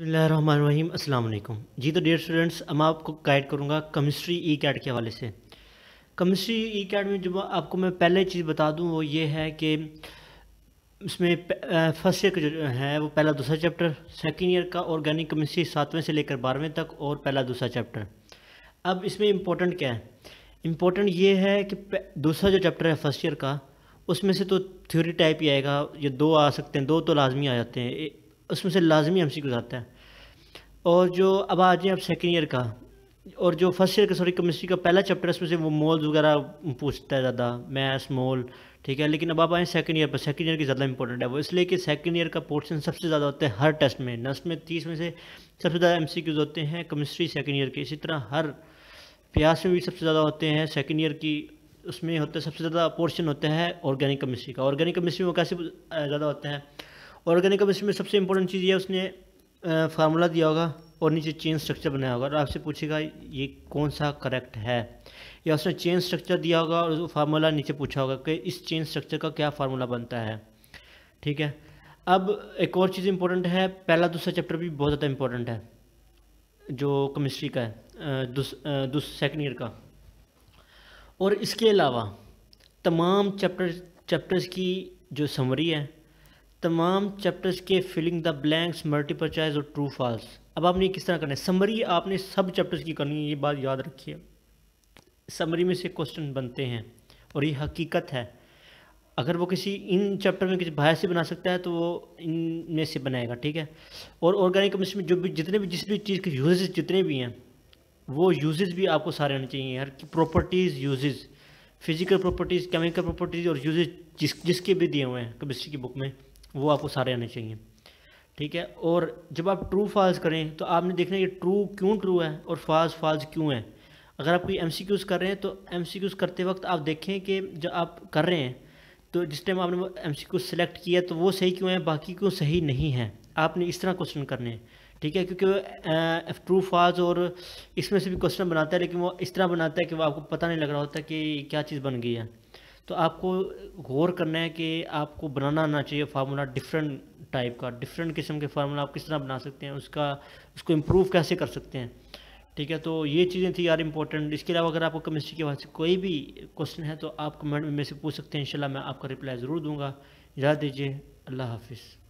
अस्सलाम वालेकुम जी तो डियर स्टूडेंट्स अब मैं आपको गाइड करूँगा केमिस्ट्री ई कैट के हवाले से केमिस्ट्री ई कैट में जब आपको मैं पहले चीज़ बता दूँ वो ये है कि इसमें फर्स्ट ईयर का जो है वो पहला दूसरा चैप्टर सेकेंड ईयर का ऑर्गेनिक केमिस्ट्री सातवें से लेकर बारहवें तक और पहला दूसरा चैप्टर अब इसमें इम्पोर्टेंट क्या है इम्पोर्टेंट ये है कि दूसरा जो चैप्टर है फर्स्ट ईयर का उसमें से तो थ्योरी टाइप ही आएगा ये दो आ सकते हैं दो तो लाजमी आ जाते हैं उसमें से लाजमी एम सी क्यूज़ आता है और जो अब आ जाए अब सेकेंड ईयर का और जो फर्स्ट ईयर का सॉरी केमिस्ट्री का पहला चैप्टर उसमें से वो मोल्स वगैरह पूछता है ज़्यादा मैथ्स मोल ठीक है लेकिन अब आप आए सेकेंड ईयर पर सेकेंड ईयर की ज़्यादा इंपॉर्टेंट है वो इसलिए कि सेकेंड ईयर का पोर्शन सबसे ज़्यादा होता है हर टेस्ट में नर्स में तीस में से सबसे ज़्यादा एम होते हैं केमिस्ट्री सेकेंड ईयर के इसी तरह हर प्यास में भी सबसे ज़्यादा होते हैं सेकेंड ईयर की उसमें होता है सबसे ज़्यादा पोर्शन होता है ऑर्गेनिक केमिस्ट्री का ऑर्गेनिक केमिस्ट्री में कैसे ज़्यादा होता है ऑर्गेनिक केमिस्ट्री में सबसे इंपॉर्टेंट चीज़ यह उसने फार्मूला दिया होगा और नीचे चेन स्ट्रक्चर बनाया होगा और आपसे पूछेगा ये कौन सा करेक्ट है या उसने चेन स्ट्रक्चर दिया होगा और फार्मूला नीचे पूछा होगा कि इस चेन स्ट्रक्चर का क्या फार्मूला बनता है ठीक है अब एक और चीज़ इंपॉर्टेंट है पहला दूसरा चैप्टर भी बहुत ज़्यादा इंपॉर्टेंट है जो केमिस्ट्री का है दूस सेकेंड ईयर का और इसके अलावा तमाम चैप्टर चैप्टर्स की जो समरी है तमाम चैप्टर्स के फिलिंग द ब्लैंक्स चॉइस और ट्रू फॉल्स अब आपने किस तरह करना है समरी आपने सब चैप्टर्स की करनी है ये बात याद रखिए समरी में से क्वेश्चन बनते हैं और ये हकीकत है अगर वो किसी इन चैप्टर में किसी बाहर से बना सकता है तो वो इन में से बनाएगा ठीक है और ऑर्गेनिक केमिस्ट्री में जो भी जितने भी जिस भी चीज़ के यूजेज जितने भी हैं वो यूजेज भी आपको सारे आने चाहिए हर properties uses physical properties chemical properties और यूजेज जिस जिसके भी दिए हुए हैं केमिस्ट्री की बुक में वो आपको सारे आने चाहिए ठीक है और जब आप ट्रू फॉल्स करें तो आपने देखना ये ट्रू क्यों ट्रू है और फॉल्स फॉल्स क्यों है अगर आप कोई एम कर रहे हैं तो एम करते वक्त आप देखें कि जब आप कर रहे हैं तो जिस टाइम आपने एम सी सेलेक्ट किया तो वो सही क्यों है बाकी क्यों सही नहीं है आपने इस तरह क्वेश्चन करने हैं ठीक है क्योंकि ट्रू फॉल्स और इसमें से भी क्वेश्चन बनाता है लेकिन वो इस तरह बनाता है कि वो आपको पता नहीं लग रहा होता कि क्या चीज़ बन गई है तो आपको गौर करना है कि आपको बनाना आना चाहिए फार्मूला डिफरेंट टाइप का डिफरेंट किस्म के फार्मूला आप किस तरह बना सकते हैं उसका उसको इम्प्रूव कैसे कर सकते हैं ठीक है तो ये चीज़ें थी यार इंपॉर्टेंट इसके अलावा अगर आपको केमिस्ट्री के वहाँ से कोई भी क्वेश्चन है तो आप कमेंट में से पूछ सकते हैं इंशाल्लाह मैं आपका रिप्लाई ज़रूर दूंगा याद दीजिए अल्लाह हाफिज़